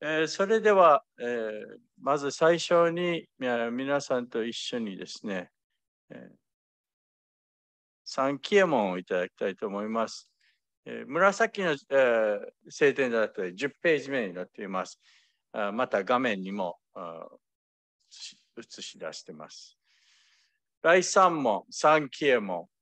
えー、それでは、えー、まず最初に皆さんと一緒にですね、えー、サンキエモンをいただきたいと思います。えー、紫の、えー、聖典だったり10ページ目になっています。あまた画面にも映し出してます。第3問、サンキエモン。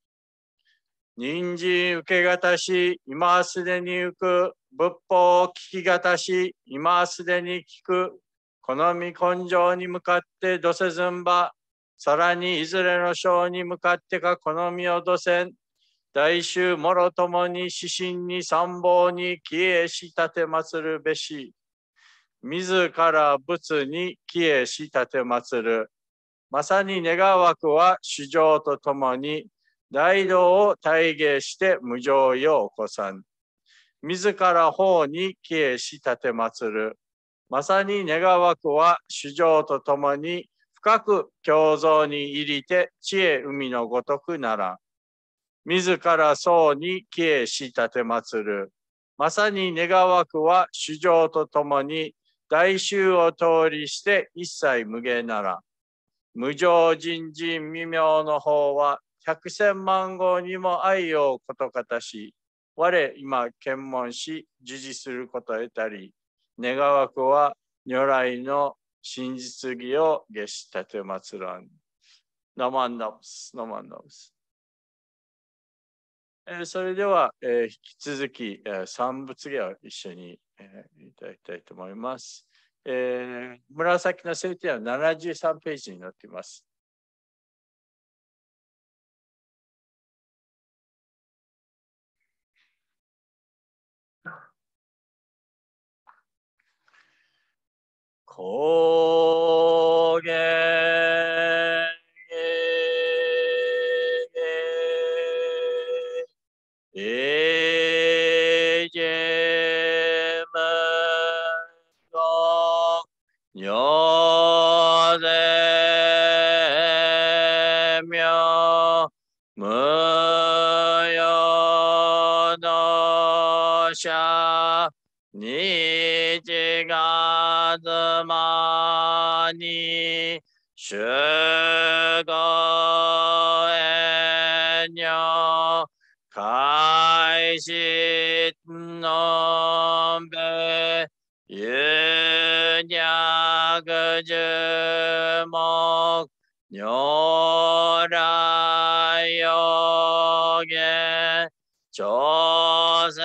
人参受けがたし、今すでに行く。仏法を聞きがたし、今すでに聞く。この見根性に向かってどせずんば。さらにいずれの章に向かってかこの身をどせん。大衆もろともに指針に参謀に帰依し立てまつるべし。自ら仏に帰依し立てまつる。まさに願わくは主情とともに大道を体芸して無常よお子さん。自ら法に帰依し立て祀る。まさに願わくは主情と共に深く共造に入りて知恵海のごとくなら自ら僧に帰依し立て祀る。まさに願わくは主情と共に大衆を通りして一切無限なら無常人人未明の方は百千万号にも愛をことかたし、我今検問し、自事すること得たり、願わくは如来の真実義を下したてまつらん。ノマンナブス、ノマンナブス。えそれでは、え引き続き、え三仏芸を一緒に、えいただきたいと思います。えー、紫の聖典は73ページに載っています。 고객 이제만 여세며 무여노샤니 지가 드마니 슈거에녀 가이시놈베 유냐그즈목 요라요게 조세머리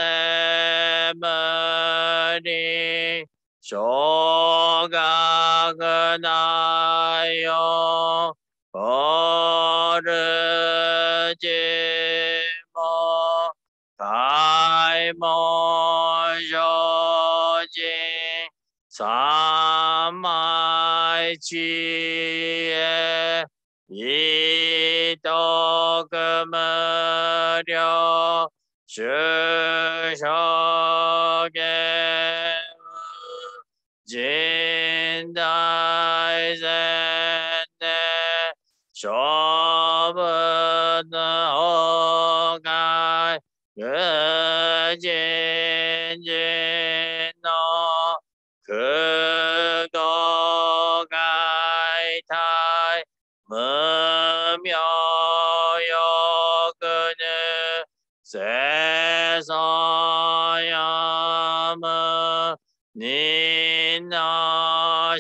조각은 하여 거르지 못할모여지 삼아의 지에 이덕금으려 주셔게 Jindai Zende Shor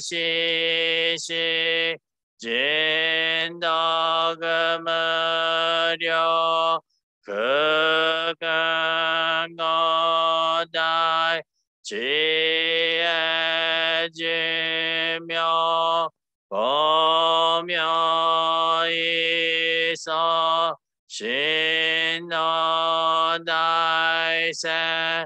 시시 진덕음으려 그, 강어다 지혜지며 보며 있어 신어다이세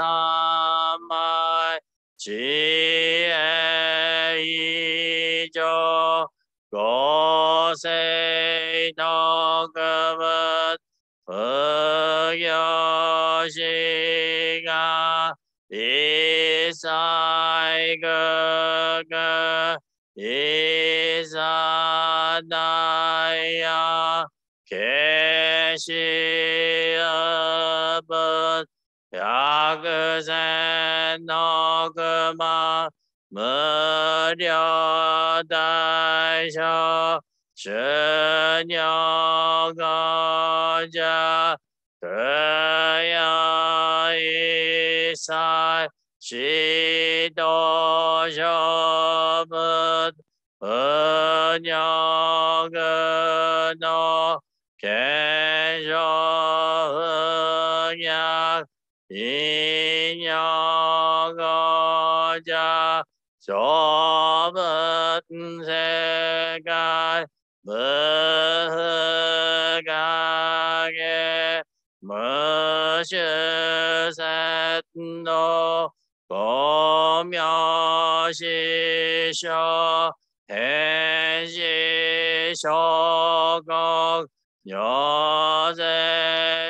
三昧、知恵以上、五世の区分、不行しが、一切具具、いざなや、けしあぶ、 야그세 너그마 무려다셔 주녀거자 그여이살 시도셔분 은영은어 계셔흥약 인여거자 좁은 세가 무흑하게 무시셋노 고묘시쇼 해시쇼곡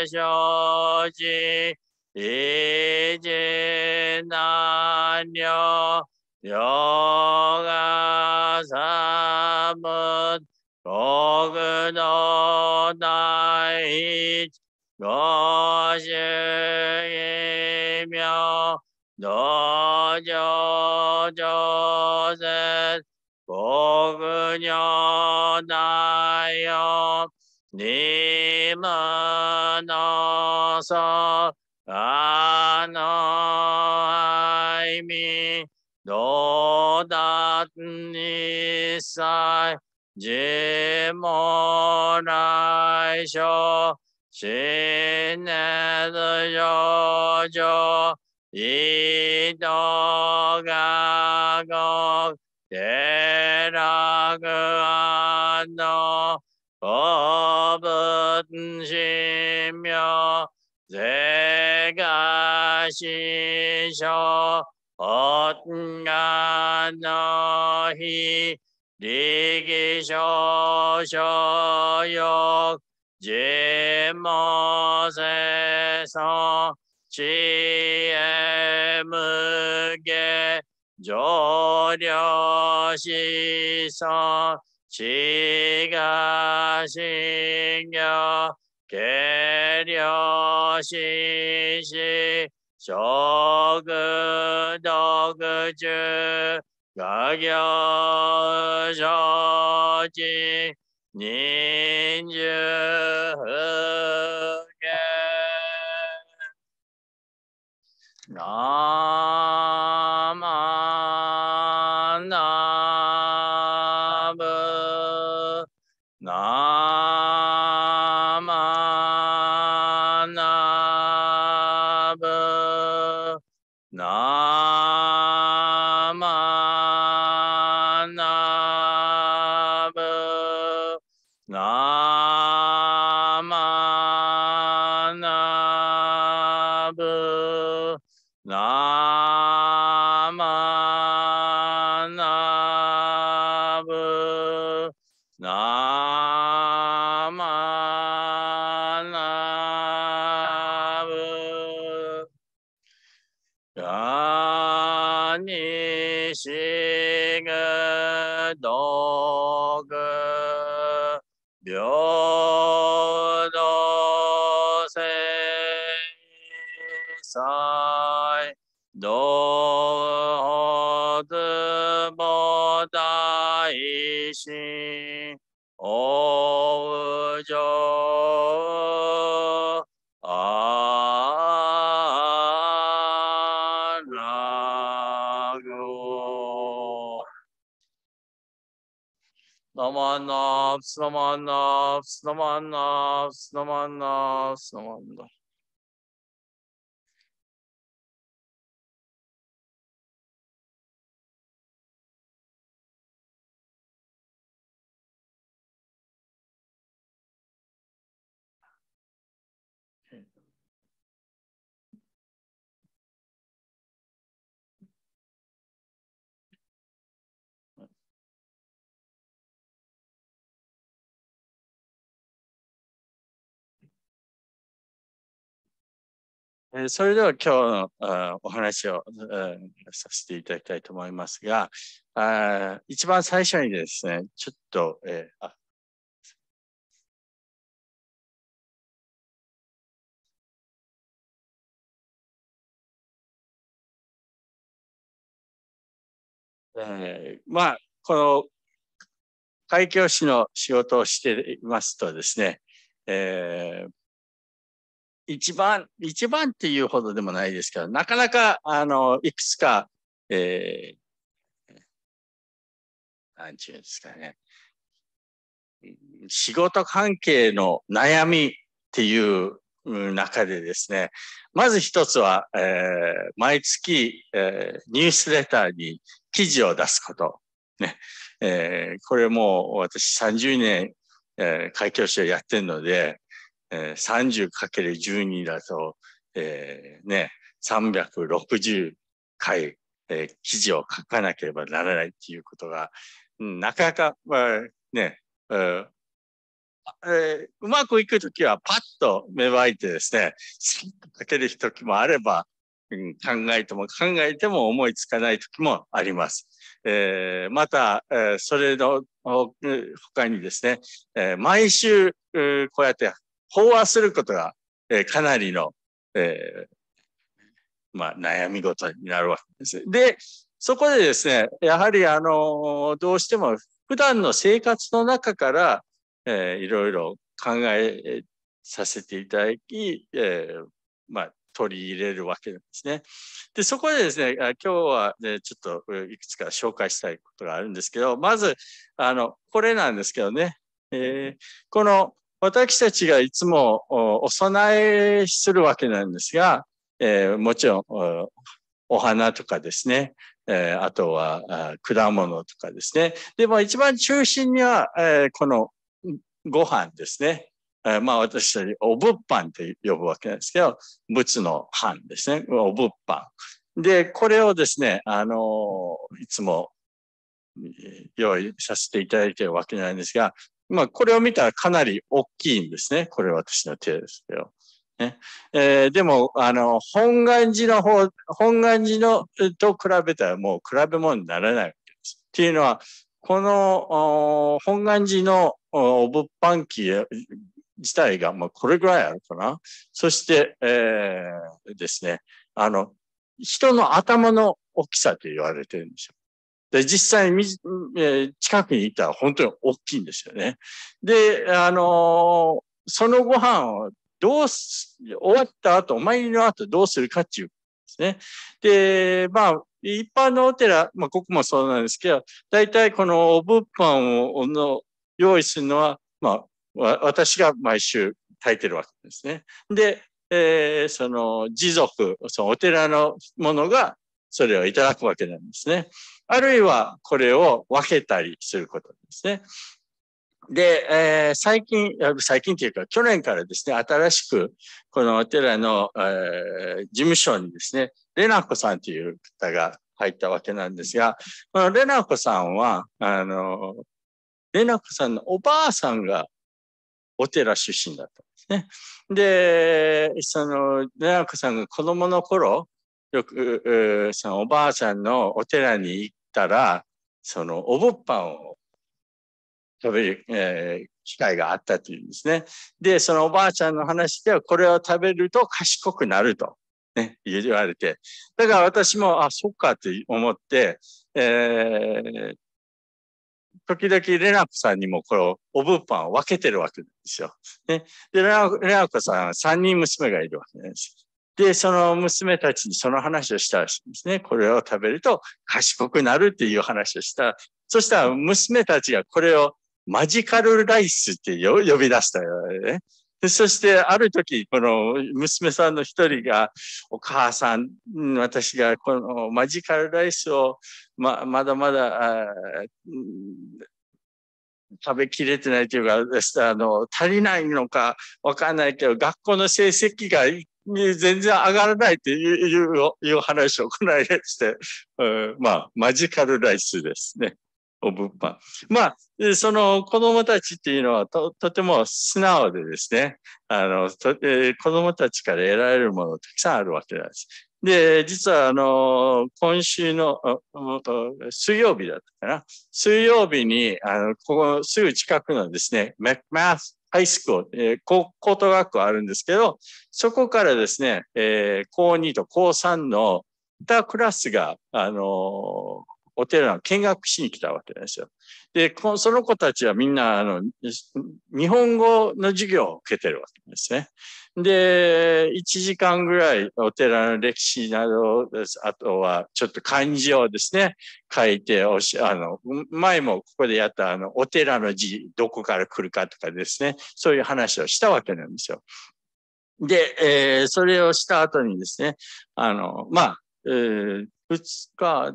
여세쇼지 이제 나녀 영아 삼은 로은어나이 것이며 너저저셋 보은여 나여 님은 어서 あのあいみどだにさいじもらいしょしねずよじょいどがごてらぐあのおぶんしみょ 내가 시셔 어가 너희 리기셔셔역 제멋에서 지혜무게 조려시서 지가 신경 軽量紳士、食毒中、画行承知、人十不敬。なまなぶ、な Naman nafs, naman nafs, naman えそれでは今日のお話を、させていただきたいと思いますが、あ一番最初にですね、ちょっと、えー、あえー、まあ、この会教師の仕事をしていますとですね、えー、一番、一番っていうほどでもないですけど、なかなか、あの、いくつか、えー、なんちゅうんですかね。仕事関係の悩みっていう中でですね、まず一つは、えー、毎月、えー、ニュースレターに記事を出すこと。ねえー、これもう私30年、えー、開教師をやってるので、えー、30×12 だと、えー、ね、360回、えー、記事を書かなければならないっていうことが、なかなか、まあ、ね、えーえー、うまくいくときはパッと芽生えてですね、スッと書けるときもあれば、うん、考えても考えても思いつかないときもあります。えー、また、えー、それの他にですね、えー、毎週、こうやって飽和することが、えかなりの、えまあ、悩み事になるわけです。で、そこでですね、やはりあの、どうしても普段の生活の中から、えー、いろいろ考えさせていただき、えー、まあ、取り入れるわけなんですね。で、そこでですね、今日は、ね、ちょっといくつか紹介したいことがあるんですけど、まず、あの、これなんですけどね、えー、この私たちがいつもお供えするわけなんですが、えー、もちろんお花とかですね、えー、あとは果物とかですね。でも一番中心には、えー、このご飯ですね。えまあ私たちお物販って呼ぶわけなんですけど、仏の飯ですね。お物販。で、これをですね、あのいつも用意させていただいているわけなんですが、まあ、これを見たらかなり大きいんですね。これ私の手ですよ。ねえー、でも、あの、本願寺の方、本願寺のと比べたらもう比べ物にならないわけです。っていうのは、この本願寺の物販機自体が、まあ、これぐらいあるかな。そして、えー、ですね、あの、人の頭の大きさと言われてるんですよ。で、実際、え近くにいたら本当に大きいんですよね。で、あのそのご飯をどうす、終わった後、お参りの後どうするかっていうですね。で、まあ、一般のお寺、まあ、ここもそうなんですけど、大体この物販をの用意するのは、まあ、私が毎週炊いてるわけですね。で、えー、その持続、そのお寺のものがそれをいただくわけなんですね。あるいはこれを分けたりすることですね。で、えー、最近、最近というか去年からですね、新しくこのお寺の、えー、事務所にですね、レナコさんという方が入ったわけなんですが、このレナコさんは、あの、レナコさんのおばあさんがお寺出身だったんですね。で、その、レナコさんが子供の頃、よくそのおばあちゃんのお寺に行ったらそのおぼっぱんを食べる、えー、機会があったというんですね。でそのおばあちゃんの話ではこれを食べると賢くなると、ね、言われてだから私もあそっかと思って、えー、時々レナコさんにもこの、おぶっぱんを分けてるわけですよ。ね、でレナコさんは3人娘がいるわけです。で、その娘たちにその話をしたらしいんですね。これを食べると賢くなるっていう話をした。そしたら娘たちがこれをマジカルライスって呼び出したよ、ね。そして、ある時、この娘さんの一人が、お母さん、私がこのマジカルライスをままだまだ食べきれてないというか、あの、足りないのかわかんないけど、学校の成績がに全然上がらないっていういう話をこいでして、うん、まあ、マジカルライスですね。お物販。まあ、その子供たちっていうのはと、とても素直でですね、あの、とえー、子供たちから得られるものたくさんあるわけなんです。で、実はあの、今週の、水曜日だったかな。水曜日に、あの、ここすぐ近くのですね、マックマスハイスクール、えー、高等学校あるんですけど、そこからですね、えー、高2と高3の2クラスが、あのー、お寺の見学しに来たわけですよ。で、その子たちはみんな、あの、日本語の授業を受けてるわけですね。で、1時間ぐらいお寺の歴史などです。あとは、ちょっと漢字をですね、書いておし、あの、前もここでやったあの、お寺の字、どこから来るかとかですね、そういう話をしたわけなんですよ。で、えー、それをした後にですね、あの、まあ、えー、2日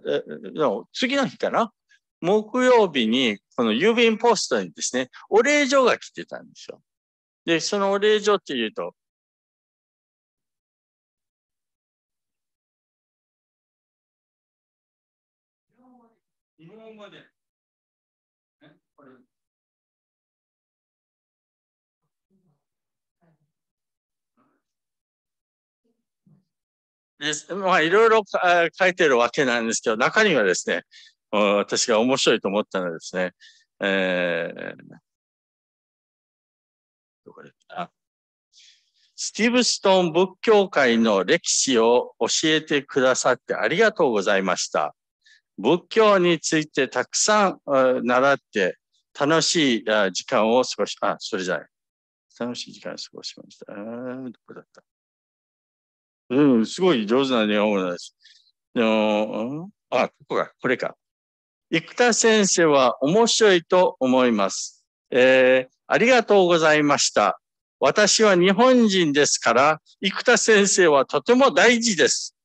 の次の日かな木曜日に、この郵便ポストにですね、お礼状が来てたんですよ。で、そのお礼状っていうと、本語で。ね、これ。まあ、いろいろ書いてるわけなんですけど、中にはですね、私が面白いと思ったのはですね、えー、どこであスティーブストン仏教界の歴史を教えてくださってありがとうございました。仏教についてたくさん習って楽しい時間を過ごし、あ、それじゃない。楽しい時間を過ごしました。どこだったうん、すごい上手な日本語です。でも、あ、ここが、これか。生田先生は面白いと思います。えー、ありがとうございました。私は日本人ですから、生田先生はとても大事です。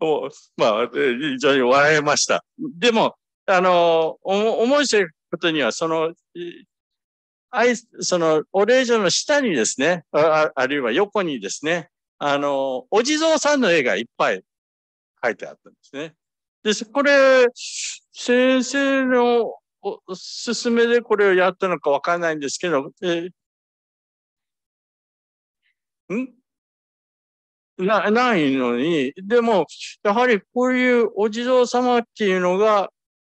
も うまあ、非常に笑えました。でも、あの、思いしいくことには、その、愛、その、お礼状の下にですねあ、あるいは横にですね、あの、お地蔵さんの絵がいっぱい書いてあったんですね。で、これ、先生のお勧めでこれをやったのかわからないんですけど、えんなないのに、でも、やはりこういうお地蔵様っていうのが、あ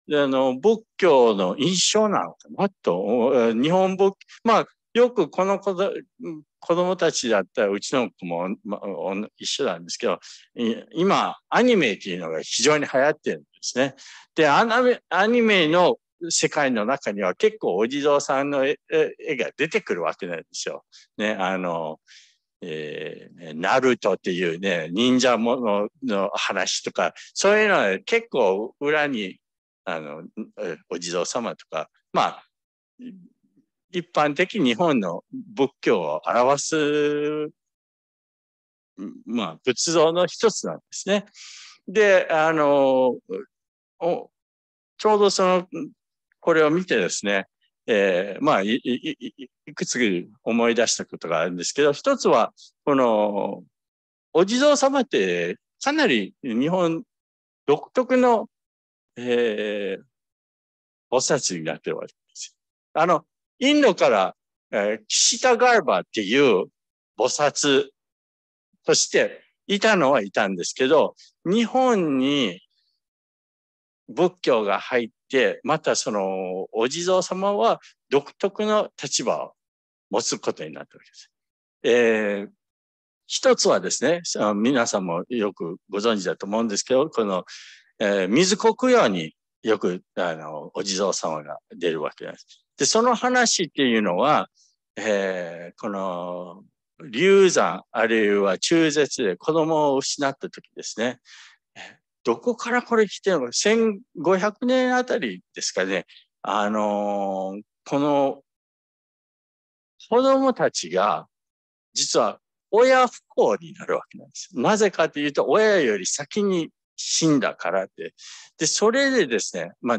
の、仏教の印象なのかなと。日本仏、まあ、よくこの子子供たちだったら、うちの子も、ま、一緒なんですけど、今、アニメっていうのが非常に流行ってるんですね。で、アニメの世界の中には結構お地蔵さんの絵が出てくるわけなんですよ。ね、あの、えー、ナルトっていうね、忍者ものの話とか、そういうのは結構裏に、あの、お地蔵様とか、まあ、一般的日本の仏教を表す、まあ、仏像の一つなんですね。で、あの、ちょうどその、これを見てですね、えー、まあいい、いくつ思い出したことがあるんですけど、一つは、この、お地蔵様って、かなり日本独特の、えー、菩薩になってるわけです。あの、インドから、えー、岸田ガーバーっていう菩薩としていたのはいたんですけど、日本に仏教が入っで、またそのお地蔵様は独特の立場を持つことになっております。えー、一つはですね、皆さんもよくご存知だと思うんですけど、この、えー、水国用によく、あの、お地蔵様が出るわけです。で、その話っていうのは、えー、この、流産あるいは中絶で子供を失った時ですね。どこからこれ来てるのか、1500年あたりですかね、あのー、この子供たちが、実は親不幸になるわけなんです。なぜかというと、親より先に死んだからって。で、それでですね、まあ、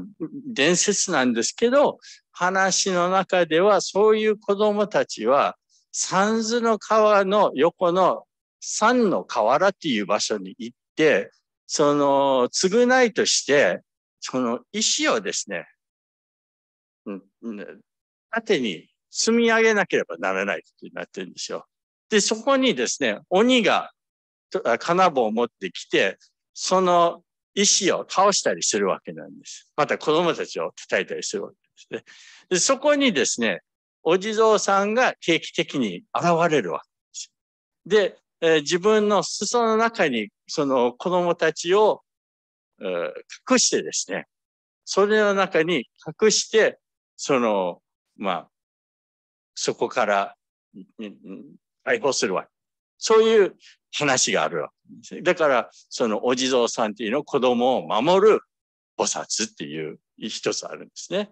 伝説なんですけど、話の中では、そういう子供たちは、三途の川の横の三の河原っていう場所に行って、その、償いとして、その石をですね、縦に積み上げなければならないってなってるんですよ。で、そこにですね、鬼が金棒を持ってきて、その石を倒したりするわけなんです。また子供たちを叩いたりするわけですね。でそこにですね、お地蔵さんが定期的に現れるわけです。で、え自分の裾の中にその子供たちを、え隠してですね、それの中に隠して、その、まあ、そこから解放するわけ。そういう話があるわけです。だから、そのお地蔵さんっていうのを子供を守る菩薩っていう一つあるんですね。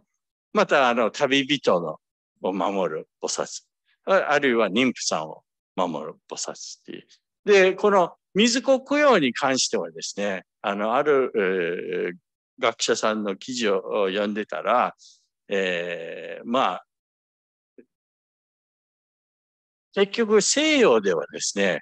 また、あの、旅人のを守る菩薩。あるいは妊婦さんを守る菩薩ってで、この水子供養に関してはですね、あの、ある、えー、学者さんの記事を読んでたら、えー、まあ、結局西洋ではですね、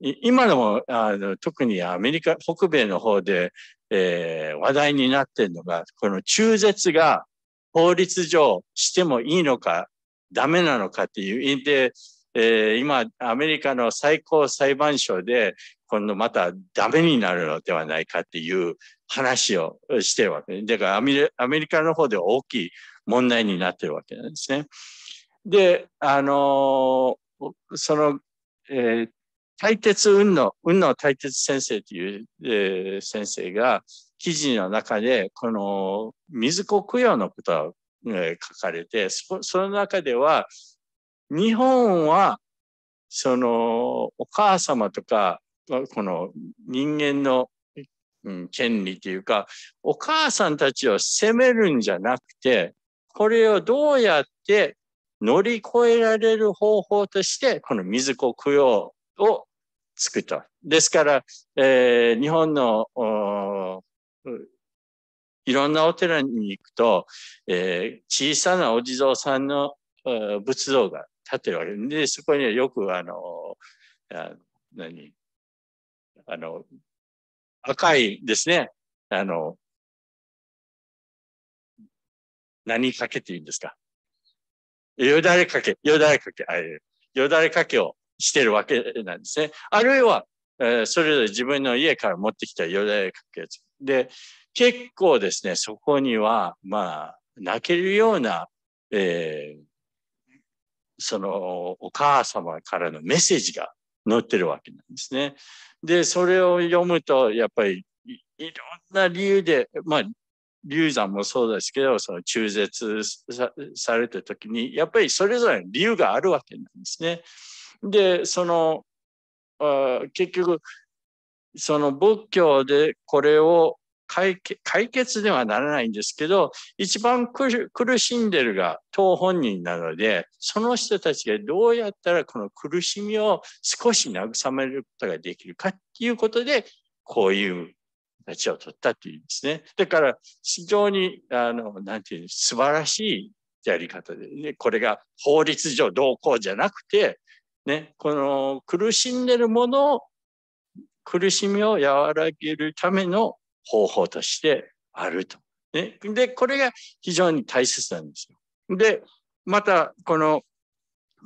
今でもあの特にアメリカ、北米の方で、えー、話題になってるのが、この中絶が法律上してもいいのか、ダメなのかっていう。で、えー、今、アメリカの最高裁判所で、今度またダメになるのではないかっていう話をしてるわけ。だからアメリカの方で大きい問題になってるわけなんですね。で、あのー、その、えー、対決運の、運の対決先生という、えー、先生が記事の中で、この水子供養のことを、えー、書かれて、その中では、日本はそのお母様とかこの人間の権利というかお母さんたちを責めるんじゃなくてこれをどうやって乗り越えられる方法としてこの水子供養を作った。ですから、えー、日本のいろんなお寺に行くと、えー、小さなお地蔵さんの仏像が立ってるわけで、でそこにはよくあの、あ何あの、赤いですね、あの、何かけていいんですかよだれかけ、よだれかけ、あよだれかけをしてるわけなんですね。あるいは、えー、それぞれ自分の家から持ってきたよだれかけやつで、結構ですね、そこには、まあ、泣けるような、えー、そのお母様からのメッセージが載ってるわけなんですね。で、それを読むと、やっぱりいろんな理由で、まあ、流産もそうですけど、その中絶された時に、やっぱりそれぞれの理由があるわけなんですね。で、その、あ結局、その仏教でこれを解決ではならないんですけど、一番苦しんでるが当本人なので、その人たちがどうやったらこの苦しみを少し慰めることができるかっていうことで、こういう形を取ったっていうんですね。だから、非常に、あの、なんていう素晴らしいやり方で、ね、これが法律上どうこうじゃなくて、ね、この苦しんでるものを苦しみを和らげるための方法としてあると。ね、で、これが非常に大切なんですよ。で、また、この、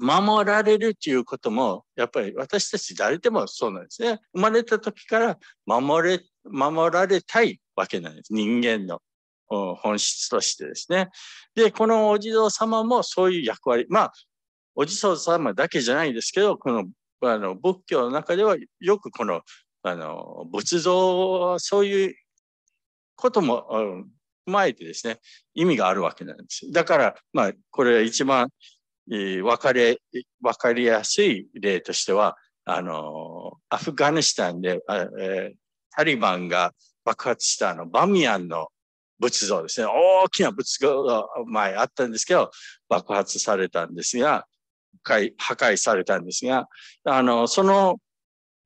守られるということも、やっぱり私たち誰でもそうなんですね。生まれた時から守れ、守られたいわけなんです。人間の本質としてですね。で、このお地蔵様もそういう役割。まあ、お地蔵様だけじゃないんですけど、このあの仏教の中ではよくこのあの仏像そういうことも、踏まえてですね、意味があるわけなんです。だから、まあ、これ一番、えー、分かり、分かりやすい例としては、あの、アフガニスタンで、えー、タリバンが爆発したあの、バミアンの仏像ですね。大きな仏像が前あったんですけど、爆発されたんですが、破壊破壊されたんですが、あの、その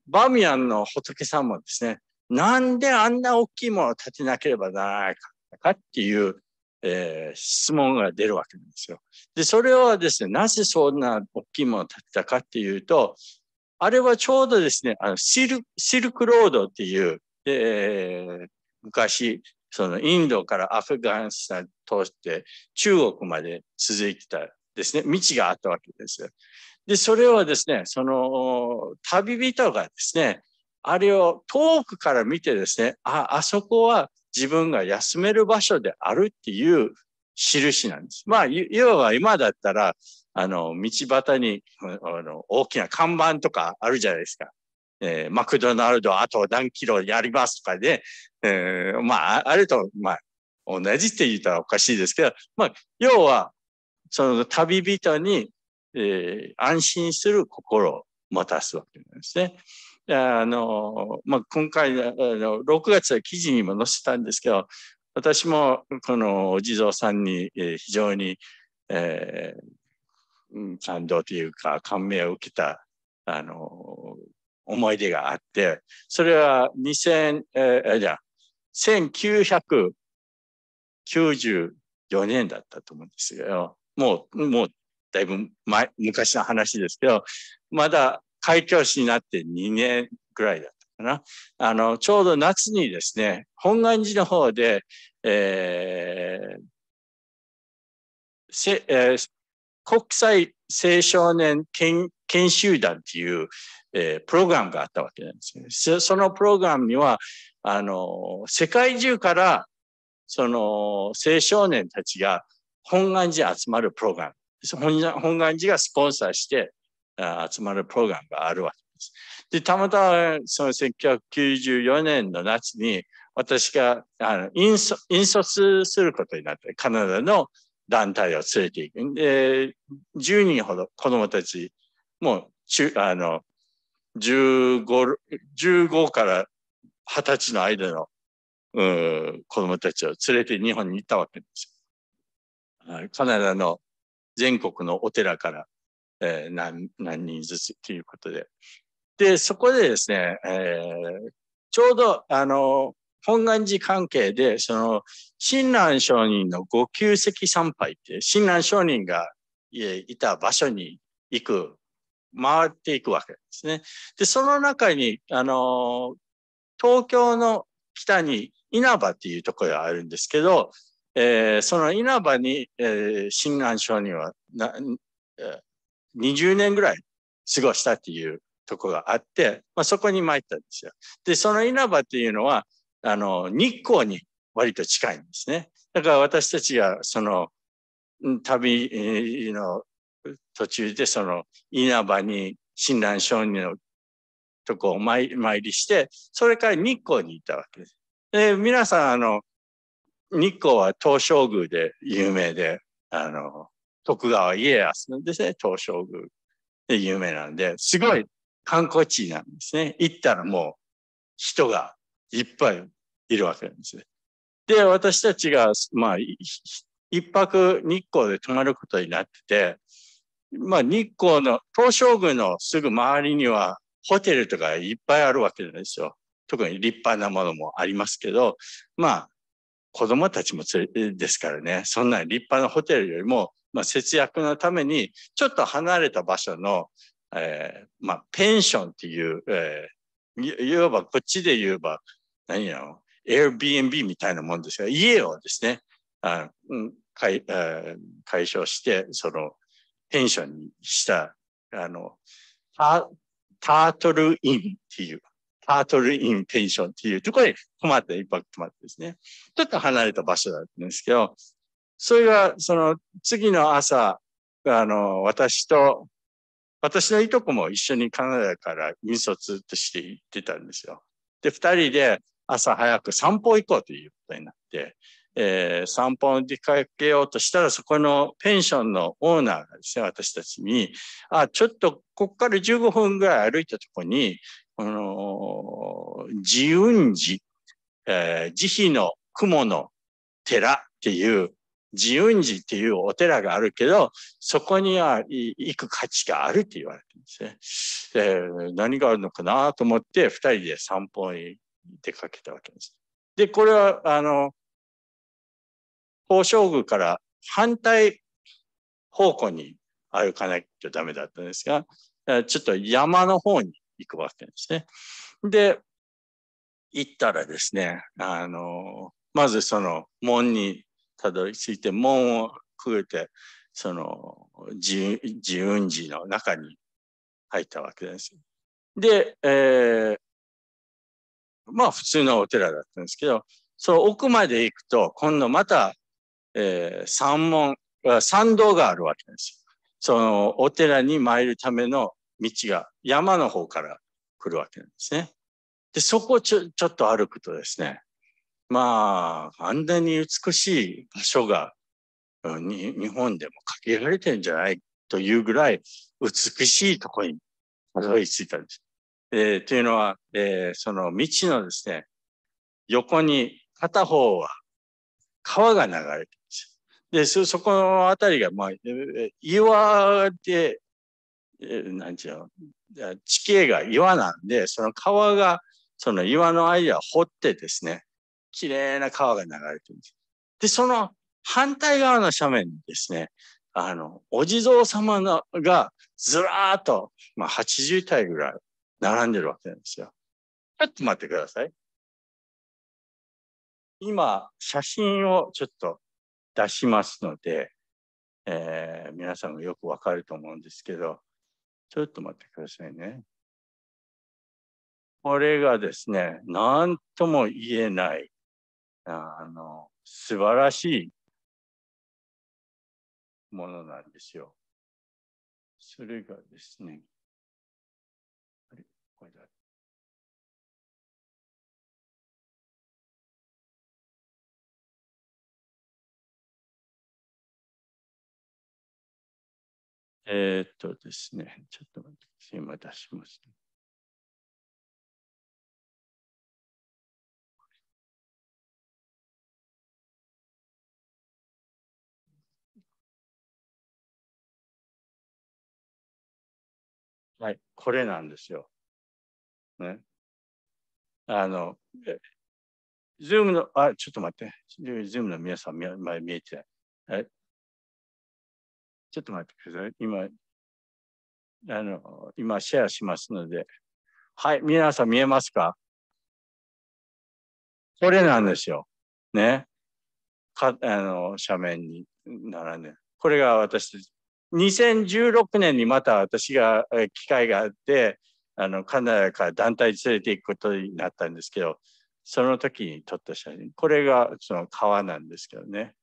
バミヤンの仏様ですね、なんであんな大きいものを建てなければならないかっていう、えー、質問が出るわけなんですよ。で、それはですね、なぜそんな大きいものを建てたかっていうと、あれはちょうどですね、あのシルシルクロードっていう、えー、昔、そのインドからアフガンスタン通して中国まで続いてたですね、道があったわけです。で、それはですね、その旅人がですね、あれを遠くから見てですね、あ、あそこは自分が休める場所であるっていう印なんです。まあ、要は今だったら、あの、道端に、あの、大きな看板とかあるじゃないですか。えー、マクドナルドあと何キロやりますとかで、えー、まあ、あれと、まあ、同じって言ったらおかしいですけど、まあ、要は、その旅人に、えー、安心する心を持たすわけなんですね。あの、まあ、今回、あの、6月は記事にも載せたんですけど、私もこのお地蔵さんに非常に、えー、感動というか感銘を受けたあの思い出があってそれは2000、えー、じゃ1994年だったと思うんですよもうもうだいぶ前昔の話ですけどまだ開教師になって2年ぐらいだったかな。あの、ちょうど夏にですね、本願寺の方で、えーせえー、国際青少年研研修団っていう、えー、プログラムがあったわけなんですね。そのプログラムには、あの、世界中から、その、青少年たちが本願寺集まるプログラム。本願寺がスポンサーして、集まるプログラムがあるわけです。で、たまたまその1994年の夏に私があの引率することになって、カナダの団体を連れていく。で、10人ほど子供たち、もうあの、15, 15から20歳の間のうん子供たちを連れて日本に行ったわけです。カナダの全国のお寺からえー、何何人ずつということで。で、そこでですね、えー、ちょうど、あの、本願寺関係で、その、親鸞上人のご旧跡参拝って、親鸞上人がいた場所に行く、回っていくわけですね。で、その中に、あの、東京の北に稲葉っていうところがあるんですけど、えー、その稲葉に、えー、親鸞上人はな、20年ぐらい過ごしたっていうとこがあって、まあ、そこに参ったんですよ。で、その稲葉っていうのは、あの、日光に割と近いんですね。だから私たちが、その、旅の途中で、その、稲葉に親鸞商人のとこを参りして、それから日光に行ったわけです。で、皆さん、あの、日光は東照宮で有名で、あの、徳川家康のですね、東照宮で有名なんで、すごい観光地なんですね。行ったらもう人がいっぱいいるわけなんですね。で、私たちが、まあ、一泊日光で泊まることになってて、まあ日光の、東照宮のすぐ周りにはホテルとかいっぱいあるわけなんですよ。特に立派なものもありますけど、まあ子供たちもれですからね、そんな立派なホテルよりもまあ、節約のために、ちょっと離れた場所の、えー、まあ、ペンションっていう、えー、わば、こっちで言えば、何やろ、Airbnb みたいなもんですが、家をですね、あ解解消して、その、ペンションにした、あの、タタートルインっていう、タートルインペンションっていうところに泊まって、一泊泊まってですね、ちょっと離れた場所だったんですけど、それが、その次の朝、あの、私と、私のいとこも一緒にカナダから民卒として行ってたんですよ。で、二人で朝早く散歩行こうということになって、えー、散歩に出かけようとしたら、そこのペンションのオーナーがですね、私たちに、あ、ちょっとここから15分ぐらい歩いたとこに、この、自運寺、えー、慈悲の雲の寺っていう自雲寺っていうお寺があるけど、そこには行く価値があるって言われてるんですね。えー、何があるのかなと思って、二人で散歩に出かけたわけです。で、これは、あの、宝生宮から反対方向に歩かなきゃダメだったんですが、ちょっと山の方に行くわけですね。で、行ったらですね、あの、まずその門にたどり着いて門をくぐってその自自運寺の中に入ったわけです。で、えー、まあ普通のお寺だったんですけど、その奥まで行くと、今度また、えー、山門、山道があるわけですよ。そのお寺に参るための道が山の方から来るわけなんですね。で、そこをちょちょっと歩くとですね、まあ、あんなに美しい場所がに日本でも限られてるんじゃないというぐらい美しいとこにたどり着いたんです。えー、というのは、えー、その道のですね、横に片方は川が流れてるんです。で、そ、そこのあたりが、まあ、岩で、えなんちゅうの、地形が岩なんで、その川が、その岩の間を掘ってですね、綺麗な川が流れてるんです。で、その反対側の斜面にですね、あの、お地蔵様のがずらーっと、まあ、80体ぐらい並んでるわけなんですよ。ちょっと待ってください。今、写真をちょっと出しますので、えー、皆さんがよくわかると思うんですけど、ちょっと待ってくださいね。これがですね、なんとも言えないあの素晴らしいものなんですよ。それがですね、あれこれだえー、っとですね、ちょっと待って、今出します、ね。はい、これなんですよ。ね。あの、ズームの、あ、ちょっと待って。ズームの皆さん、見見えてない。ちょっと待ってください。今、あの、今シェアしますので。はい、皆さん見えますかこれなんですよ。ね。か、あの、斜面にならね。これが私2016年にまた私が機会があってあのカナダから団体連れていくことになったんですけどその時に撮った写真これがその川なんですけどね。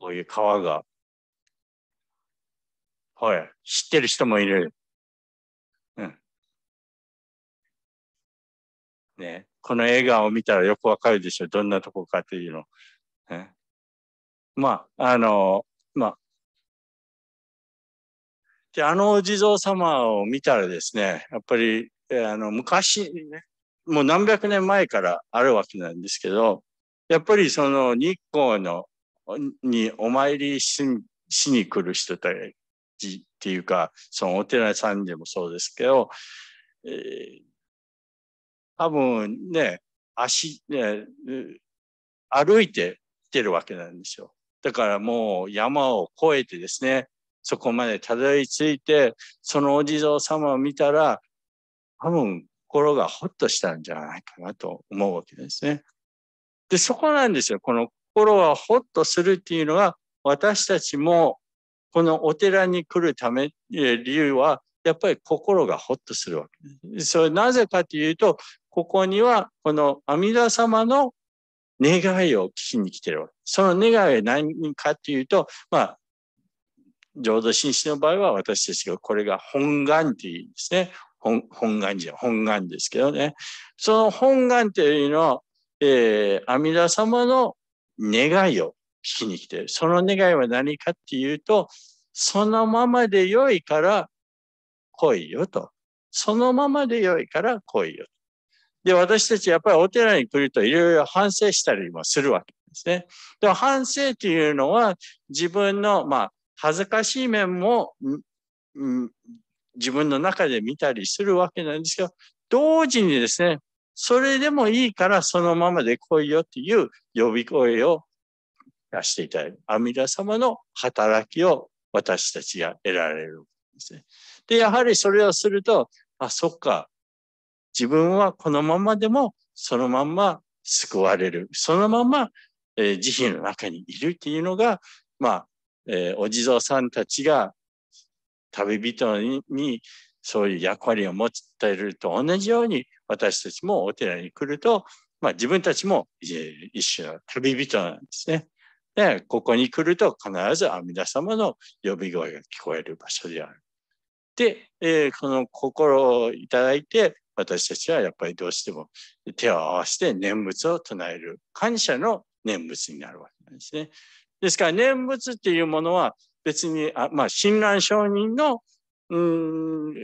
こういう川が。はい。知ってる人もいる。ね、この映画を見たらよくわかるでしょどんなとこかっていうの。ね、まああのまあであのお地蔵様を見たらですねやっぱりあの昔、ね、もう何百年前からあるわけなんですけどやっぱりその日光のにお参りしに来る人たちっていうかそのお寺さんでもそうですけど、えー多分ね、足、ね、歩いて来てるわけなんですよ。だからもう山を越えてですね、そこまでたどり着いて、そのお地蔵様を見たら、多分心がほっとしたんじゃないかなと思うわけですね。で、そこなんですよ。この心がほっとするっていうのは、私たちもこのお寺に来るため、理由は、やっぱり心がほっとするわけです。それなぜかというと、ここには、この阿弥陀様の願いを聞きに来てるわけ。その願いは何かっていうと、まあ、浄土真宗の場合は私たちがこれが本願っていうんですね。本願じゃ本願ですけどね。その本願っていうのは、えー、阿弥陀様の願いを聞きに来てる。その願いは何かっていうと、そのままで良いから来いよと。そのままで良いから来いよ。で、私たちやっぱりお寺に来るといろいろ反省したりもするわけですね。で反省というのは自分の、まあ、恥ずかしい面も、うん、自分の中で見たりするわけなんですけど、同時にですね、それでもいいからそのままで来いよっていう呼び声を出していただく。阿弥陀様の働きを私たちが得られるんですね。で、やはりそれをすると、あ、そっか、自分はこのままでもそのまんま救われる。そのまま、えー、慈悲の中にいるっていうのが、まあ、えー、お地蔵さんたちが旅人ににそういう役割を持っていると同じように私たちもお寺に来ると、まあ、自分たちも一種の旅人なんですね。で、ここに来ると必ず阿弥陀様の呼び声が聞こえる場所である。で、えー、この心をいただいて、私たちはやっぱりどうしても手を合わせて念仏を唱える感謝の念仏になるわけなんですね。ですから念仏っていうものは別にあまあ親鸞上人のうん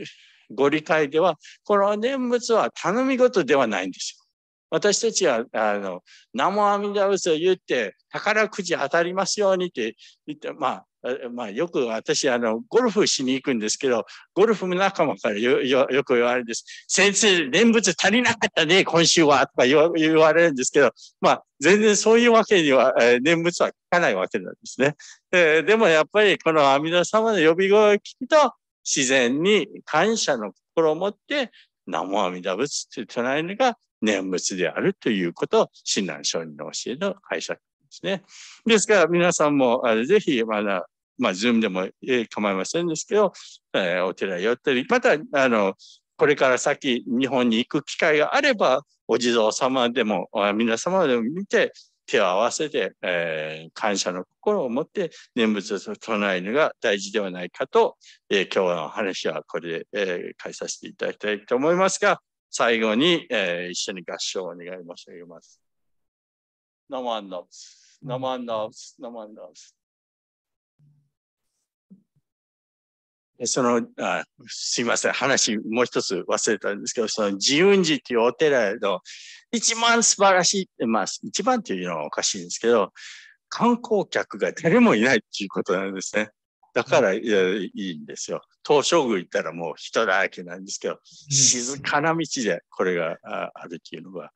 ご理解ではこの念仏は頼み事ではないんですよ。私たちは、あの、南無阿弥陀仏を言って、宝くじ当たりますようにって言って、まあ、まあ、よく私あの、ゴルフしに行くんですけど、ゴルフ仲間からよよく言われるんです。先生、念仏足りなかったね、今週は、とか言われるんですけど、まあ、全然そういうわけには、えー、念仏は聞かないわけなんですね。えー、でもやっぱり、この阿弥陀様の呼び声を聞くと、自然に感謝の心を持って、南無阿弥陀仏と唱えるのが念仏であるということを、親鸞聖人の教えの解釈ですね。ですから皆さんも、あぜひ、まだ、まあ、ズームでも構いませんですけど、えー、お寺寄ったり、また、あの、これから先、日本に行く機会があれば、お地蔵様でも、皆様でも見て、手を合わせて、えー、感謝の心を持って念仏を唱えるのが大事ではないかと、えー、今日の話はこれで、えー、返させていただきたいと思いますが、最後に、えー、一緒に合唱をお願い申し上げます。No one knows. No one k n o s No one s そのあすみません話もう一つ忘れたんですけどその自雲寺っていうお寺の一番素晴らしいまあ一番っていうのはおかしいんですけど観光客が誰もいないっていうことなんですねだからいいんですよ東照宮行ったらもう人だらけなんですけど静かな道でこれがあるっていうのが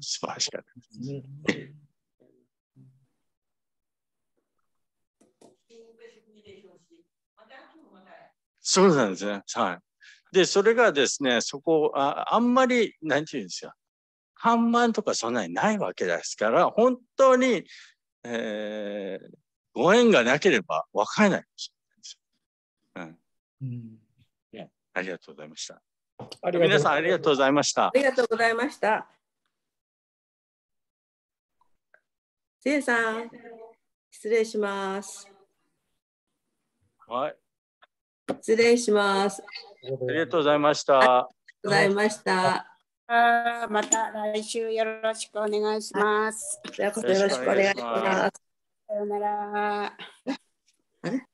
素晴らしかったです。そうなんですね。はい。で、それがですね、そこ、ああんまり、なんて言うんですよ。看板とかそんなにないわけですから、本当に、えー、ご縁がなければ分からないかもしれないです。うん。うんありがとうございました。皆さんありがとうございました。ありがとうございました。せいさん、失礼します。はい。失礼します。ありがとうございました。ございました。また来週よろしくお願いします。よろしくお願いします。さようなら。あれ